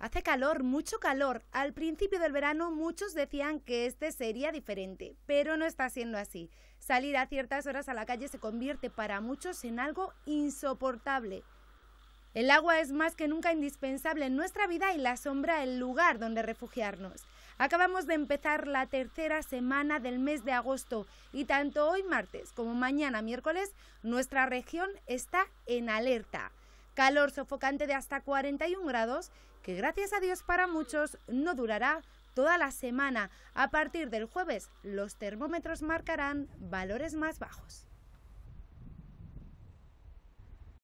Hace calor, mucho calor. Al principio del verano muchos decían que este sería diferente, pero no está siendo así. Salir a ciertas horas a la calle se convierte para muchos en algo insoportable. El agua es más que nunca indispensable en nuestra vida y la sombra el lugar donde refugiarnos. Acabamos de empezar la tercera semana del mes de agosto y tanto hoy martes como mañana miércoles nuestra región está en alerta. Calor sofocante de hasta 41 grados que gracias a Dios para muchos no durará toda la semana. A partir del jueves los termómetros marcarán valores más bajos.